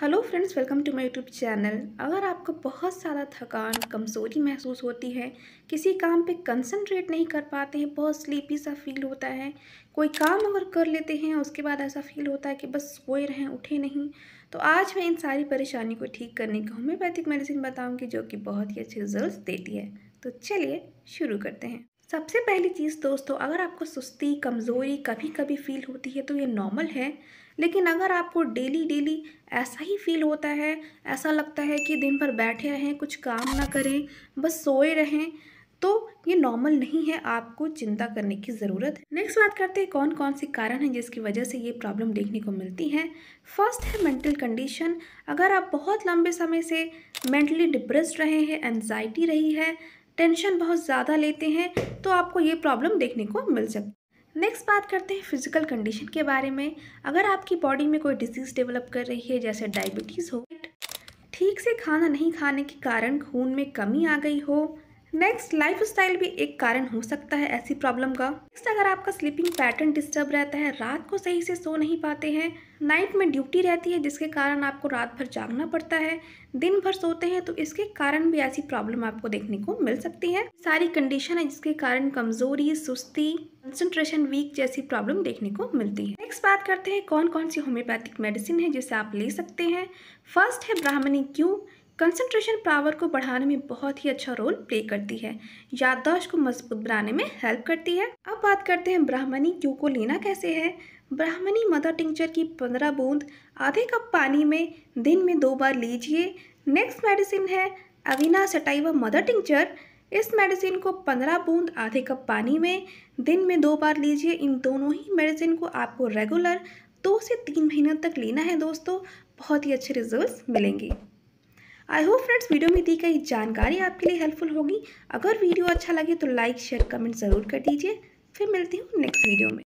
hello friends welcome to my YouTube channel अगर आपको बहुत ज़्यादा थकान कमज़ोरी महसूस होती है किसी काम पे कंसंट्रेट नहीं कर पाते हैं बहुत स्लीपी सा फील होता है कोई काम अगर कर लेते हैं उसके बाद ऐसा फील होता है कि बस सोए रहें उठे नहीं तो आज मैं इन सारी परेशानी को ठीक करने की होम्योपैथिक मेडिसिन बताऊँगी जो कि बहुत ही अच्छे रिजल्ट देती है तो चलिए शुरू करते हैं सबसे पहली चीज़ दोस्तों अगर आपको सुस्ती कमज़ोरी कभी कभी फील होती है तो ये नॉर्मल है लेकिन अगर आपको डेली डेली ऐसा ही फील होता है ऐसा लगता है कि दिन भर बैठे रहें कुछ काम ना करें बस सोए रहें तो ये नॉर्मल नहीं है आपको चिंता करने की ज़रूरत है नेक्स्ट बात करते हैं कौन कौन से कारण हैं जिसकी वजह से ये प्रॉब्लम देखने को मिलती है फर्स्ट है मेंटल कंडीशन अगर आप बहुत लंबे समय से मेंटली डिप्रेस रहे हैं एनजाइटी रही है टेंशन बहुत ज़्यादा लेते हैं तो आपको ये प्रॉब्लम देखने को मिल सकती है नेक्स्ट बात करते हैं फिजिकल कंडीशन के बारे में अगर आपकी बॉडी में कोई डिजीज़ डेवलप कर रही है जैसे डायबिटीज़ हो ठीक से खाना नहीं खाने के कारण खून में कमी आ गई हो नेक्स्ट लाइफ स्टाइल भी एक कारण हो सकता है ऐसी प्रॉब्लम का नेक्स्ट अगर आपका स्लीपिंग पैटर्न डिस्टर्ब रहता है रात को सही से सो नहीं पाते हैं नाइट में ड्यूटी रहती है जिसके कारण आपको रात भर जागना पड़ता है दिन भर सोते हैं तो इसके कारण भी ऐसी प्रॉब्लम आपको देखने को मिल सकती है सारी कंडीशन है जिसके कारण कमजोरी सुस्ती कंसेंट्रेशन वीक जैसी प्रॉब्लम देखने को मिलती है नेक्स्ट बात करते हैं कौन कौन सी होम्योपैथिक मेडिसिन है जिसे आप ले सकते हैं फर्स्ट है ब्राह्मणी क्यू कंसंट्रेशन पावर को बढ़ाने में बहुत ही अच्छा रोल प्ले करती है याददाश्त को मजबूत बनाने में हेल्प करती है अब बात करते हैं ब्राह्मणी क्यों को लेना कैसे है ब्राह्मणी मदर टिंचर की पंद्रह बूंद आधे कप पानी में दिन में दो बार लीजिए नेक्स्ट मेडिसिन है अविना व मदर टिंचर इस मेडिसिन को पंद्रह बूंद आधे कप पानी में दिन में दो बार लीजिए इन दोनों ही मेडिसिन को आपको रेगुलर दो से तीन महीनों तक लेना है दोस्तों बहुत ही अच्छे रिजल्ट्स मिलेंगे आई होप फ्रेंड्स वीडियो में दी गई जानकारी आपके लिए हेल्पफुल होगी अगर वीडियो अच्छा लगे तो लाइक शेयर कमेंट ज़रूर कर दीजिए फिर मिलती हूँ नेक्स्ट वीडियो में